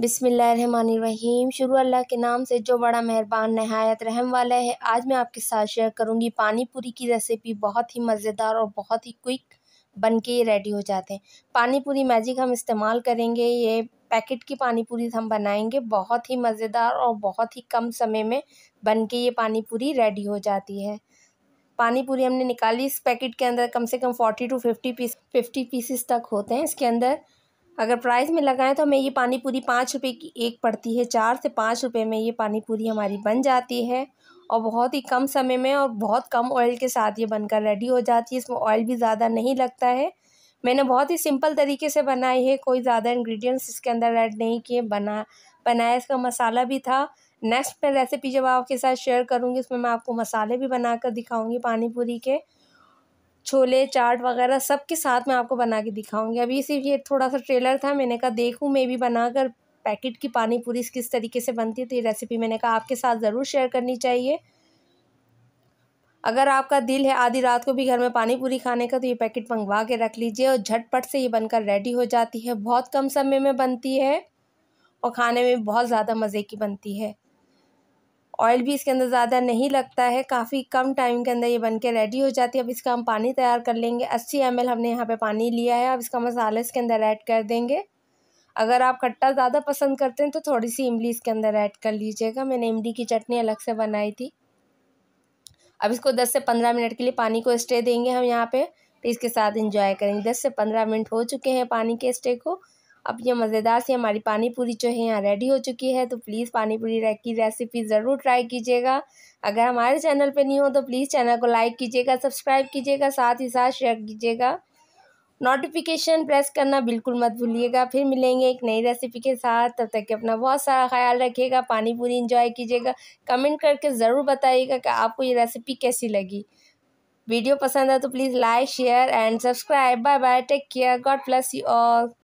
बिसमीम शुरू अल्लाह के नाम से जो बड़ा मेहरबान नहायत रहम वाला है आज मैं आपके साथ शेयर करूंगी पानी पूरी की रेसिपी बहुत ही मज़ेदार और बहुत ही क्विक बन के ये रेडी हो जाते हैं पानी पूरी मैजिक हम इस्तेमाल करेंगे ये पैकेट की पानी पूरी हम बनाएंगे बहुत ही मज़ेदार और बहुत ही कम समय में बन के ये पानी पूरी रेडी हो जाती है पानी पूरी हमने निकाली इस पैकेट के अंदर कम से कम forty to fifty piece fifty pieces तक होते हैं इसके अंदर अगर प्राइस में लगाएं तो हमें ये पानी पूरी पाँच रुपये की एक पड़ती है चार से पाँच रुपये में ये पानी पूरी हमारी बन जाती है और बहुत ही कम समय में और बहुत कम ऑयल के साथ ये बनकर रेडी हो जाती है इसमें ऑयल भी ज़्यादा नहीं लगता है मैंने बहुत ही सिंपल तरीके से बनाई है कोई ज़्यादा इंग्रेडिएंट्स इसके अंदर ऐड नहीं किए बना बनाया इसका मसाला भी था नेक्स्ट मैं रेसिपी जब आपके साथ शेयर करूँगी उसमें मैं आपको मसाले भी बनाकर दिखाऊँगी पानी पूरी के छोले चाट वगैरह सब के साथ मैं आपको बना के दिखाऊंगी अभी सिर्फ ये थोड़ा सा ट्रेलर था मैंने कहा देखूँ मैं भी बनाकर पैकेट की पानी पूरी किस तरीके से बनती है तो ये रेसिपी मैंने कहा आपके साथ ज़रूर शेयर करनी चाहिए अगर आपका दिल है आधी रात को भी घर में पानी पूरी खाने का तो ये पैकेट मंगवा के रख लीजिए और झटपट से ये बनकर रेडी हो जाती है बहुत कम समय में बनती है और खाने में बहुत ज़्यादा मज़े की बनती है ऑयल भी इसके अंदर ज़्यादा नहीं लगता है काफ़ी कम टाइम के अंदर ये बन के रेडी हो जाती है अब इसका हम पानी तैयार कर लेंगे अस्सी एम हमने यहाँ पर पानी लिया है अब इसका मसाला इसके अंदर ऐड कर देंगे अगर आप खट्टा ज़्यादा पसंद करते हैं तो थोड़ी सी इमली इसके अंदर ऐड कर लीजिएगा मैंने इमली की चटनी अलग से बनाई थी अब इसको दस से पंद्रह मिनट के लिए पानी को स्टे देंगे हम यहाँ पे तो इसके साथ इंजॉय करेंगे दस से पंद्रह मिनट हो चुके हैं पानी के स्टे को अब ये मज़ेदार सी हमारी पानी पूरी जो है यहाँ रेडी हो चुकी है तो प्लीज़ पानी पूरी की रेसिपी ज़रूर ट्राई कीजिएगा अगर हमारे चैनल पे नहीं हो तो प्लीज़ चैनल को लाइक कीजिएगा सब्सक्राइब कीजिएगा साथ ही साथ शेयर कीजिएगा नोटिफिकेशन प्रेस करना बिल्कुल मत भूलिएगा फिर मिलेंगे एक नई रेसिपी के साथ तब तक के अपना बहुत सारा ख्याल रखिएगा पानी पूरी इंजॉय कीजिएगा कमेंट करके ज़रूर बताइएगा कि आपको ये रेसिपी कैसी लगी वीडियो पसंद है तो please like share and subscribe bye bye take care God bless you all